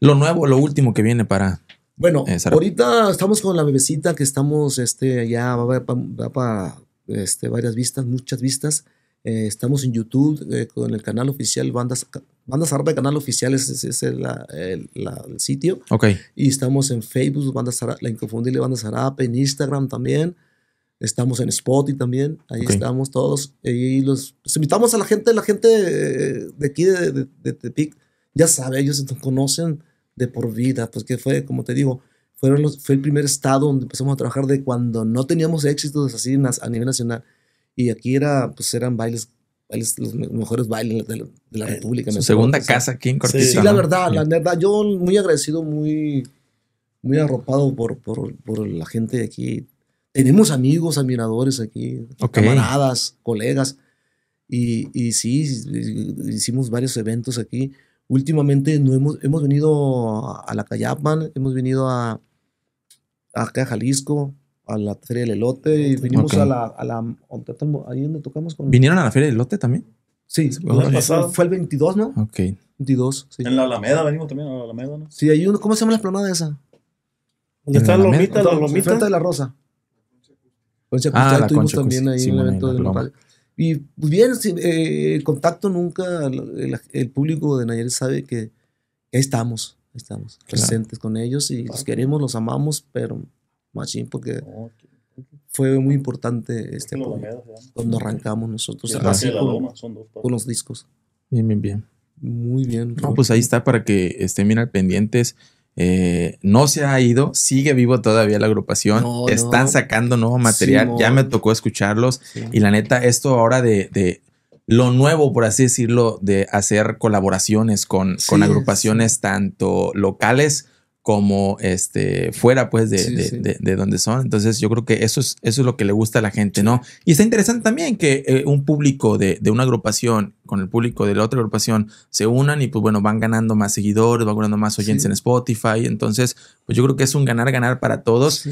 lo nuevo, lo último que viene para. Bueno, eh, ahorita estamos con la bebecita que estamos, este, ya va, para este, varias vistas, muchas vistas. Eh, estamos en YouTube eh, con el canal oficial Bandas Bandas el canal oficial es, es, el, sitio. Ok. Y estamos en Facebook, Bandas la inconfundible Bandas Arape, en Instagram también. Estamos en Spotify también, ahí estamos todos. Y los invitamos a la gente, la gente de aquí de, de, Tepic, ya sabe, ellos conocen, de por vida, pues que fue, como te digo, fueron los, fue el primer estado donde empezamos a trabajar de cuando no teníamos éxitos así a nivel nacional. Y aquí era, pues eran bailes, los mejores bailes de la, eh, República. Su segunda casa aquí en Cortés. Sí, la verdad, la verdad. Yo muy agradecido, muy, muy arropado por, por, por la gente de aquí. Tenemos amigos, admiradores aquí, camaradas, colegas. Y, y sí, hicimos varios eventos aquí últimamente no hemos, hemos venido a la Cayapan, hemos venido a, acá a Jalisco, a la Feria del Elote y vinimos a la, a la ahí donde tocamos con... ¿Vinieron a la Feria del Elote también? Sí, pasado. fue el 22, ¿no? Ok. 22, sí. En la Alameda venimos también, a la Alameda, ¿no? Sí, hay uno, ¿cómo se llama la planada esa? ¿Dónde está la Lomita? La Lomita. de la Rosa. Concha ah, la Concha también ahí en el evento del la, y pues, bien, eh, el contacto nunca, el, público de Nayarit sabe que, estamos, estamos presentes con ellos y los queremos, los amamos, pero machín, porque fue muy importante este cuando arrancamos nosotros, así con, con los discos. Bien, bien, bien. Muy bien. pues ahí está para que estén bien al pendientes. Eh, no se ha ido, sigue vivo todavía la agrupación, están sacando nuevo material, ya me tocó escucharlos y la neta, esto ahora de, de, lo nuevo, por así decirlo, de hacer colaboraciones con, con agrupaciones tanto locales como este fuera pues de, de, donde son. Entonces yo creo que eso es, eso es lo que le gusta a la gente, ¿no? Y está interesante también que eh, un público de, una agrupación con el público de la otra agrupación se unan y pues bueno, van ganando más seguidores, van ganando más oyentes en Spotify. Entonces, pues yo creo que es un ganar-ganar para todos.